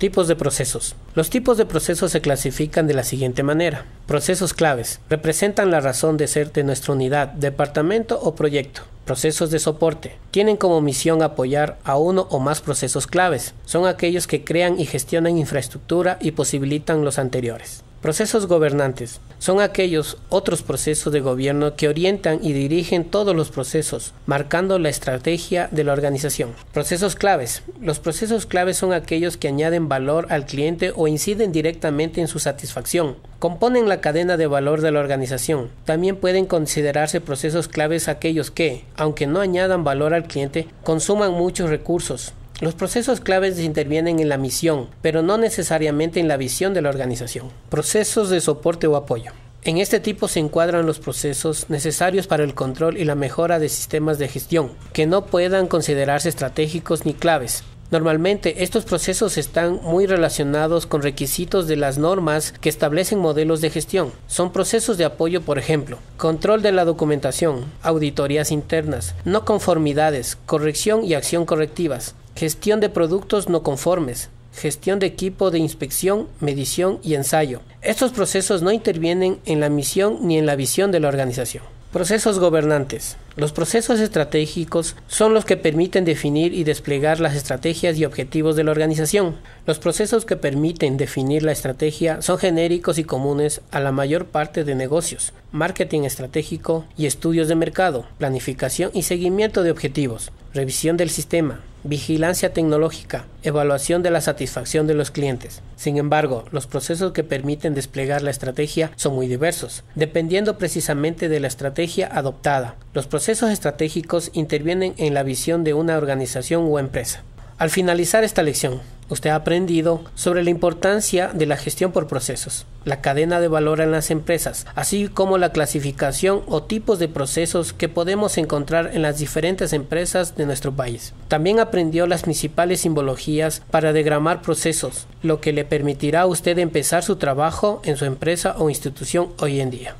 Tipos de procesos. Los tipos de procesos se clasifican de la siguiente manera. Procesos claves. Representan la razón de ser de nuestra unidad, departamento o proyecto. Procesos de soporte. Tienen como misión apoyar a uno o más procesos claves. Son aquellos que crean y gestionan infraestructura y posibilitan los anteriores. Procesos gobernantes son aquellos otros procesos de gobierno que orientan y dirigen todos los procesos, marcando la estrategia de la organización. Procesos claves. Los procesos claves son aquellos que añaden valor al cliente o inciden directamente en su satisfacción. Componen la cadena de valor de la organización. También pueden considerarse procesos claves aquellos que, aunque no añadan valor al cliente, consuman muchos recursos, los procesos claves intervienen en la misión, pero no necesariamente en la visión de la organización. Procesos de soporte o apoyo. En este tipo se encuadran los procesos necesarios para el control y la mejora de sistemas de gestión, que no puedan considerarse estratégicos ni claves. Normalmente estos procesos están muy relacionados con requisitos de las normas que establecen modelos de gestión. Son procesos de apoyo, por ejemplo, control de la documentación, auditorías internas, no conformidades, corrección y acción correctivas, Gestión de productos no conformes. Gestión de equipo de inspección, medición y ensayo. Estos procesos no intervienen en la misión ni en la visión de la organización. Procesos gobernantes. Los procesos estratégicos son los que permiten definir y desplegar las estrategias y objetivos de la organización. Los procesos que permiten definir la estrategia son genéricos y comunes a la mayor parte de negocios marketing estratégico y estudios de mercado, planificación y seguimiento de objetivos, revisión del sistema, vigilancia tecnológica, evaluación de la satisfacción de los clientes. Sin embargo, los procesos que permiten desplegar la estrategia son muy diversos, dependiendo precisamente de la estrategia adoptada. Los procesos estratégicos intervienen en la visión de una organización o empresa. Al finalizar esta lección, usted ha aprendido sobre la importancia de la gestión por procesos, la cadena de valor en las empresas, así como la clasificación o tipos de procesos que podemos encontrar en las diferentes empresas de nuestro país. También aprendió las principales simbologías para degramar procesos, lo que le permitirá a usted empezar su trabajo en su empresa o institución hoy en día.